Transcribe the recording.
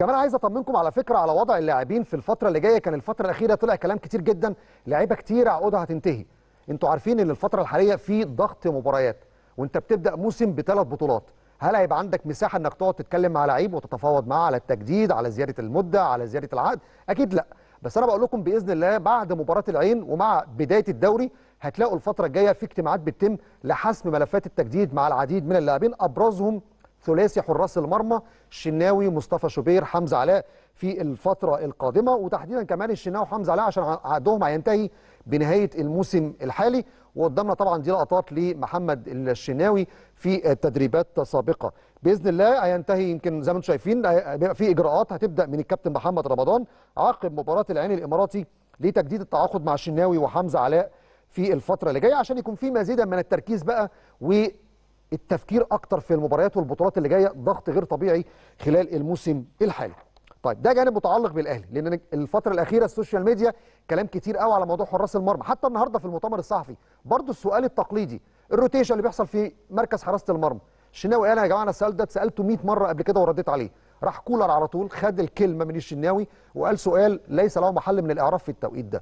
كمان عايز اطمنكم على فكره على وضع اللاعبين في الفتره اللي جايه كان الفتره الاخيره طلع كلام كتير جدا لعيبه كتير عقودها هتنتهي انتوا عارفين ان الفتره الحاليه في ضغط مباريات وانت بتبدا موسم بثلاث بطولات هل هيبقى عندك مساحه انك تقعد تتكلم مع لعيب وتتفاوض معاه على التجديد على زياده المده على زياده العقد اكيد لا بس انا بقول لكم باذن الله بعد مباراه العين ومع بدايه الدوري هتلاقوا الفتره الجايه في اجتماعات بتتم لحسم ملفات التجديد مع العديد من اللاعبين ابرزهم ثلاثي حراس المرمى الشناوي مصطفى شوبير حمزه علاء في الفتره القادمه وتحديدا كمان الشناوي وحمزه علاء عشان عقدهم هينتهي بنهايه الموسم الحالي وقدامنا طبعا دي لقطات لمحمد الشناوي في تدريبات سابقه باذن الله هينتهي يمكن زي ما انتم شايفين بيبقى في اجراءات هتبدا من الكابتن محمد رمضان عقب مباراه العين الاماراتي لتجديد التعاقد مع الشناوي وحمزه علاء في الفتره اللي جايه عشان يكون في مزيدا من التركيز بقى و التفكير اكتر في المباريات والبطولات اللي جايه ضغط غير طبيعي خلال الموسم الحالي طيب ده جانب متعلق بالاهلي لان الفتره الاخيره السوشيال ميديا كلام كتير قوي على موضوع حراس المرمى حتى النهارده في المؤتمر الصحفي برضو السؤال التقليدي الروتيشن اللي بيحصل في مركز حراسه المرمى الشناوي قال يا جماعه انا السؤال ده اتسالته 100 مره قبل كده ورديت عليه راح كولر على طول خد الكلمه من الشناوي وقال سؤال ليس له محل من الاعراف في التوقيت ده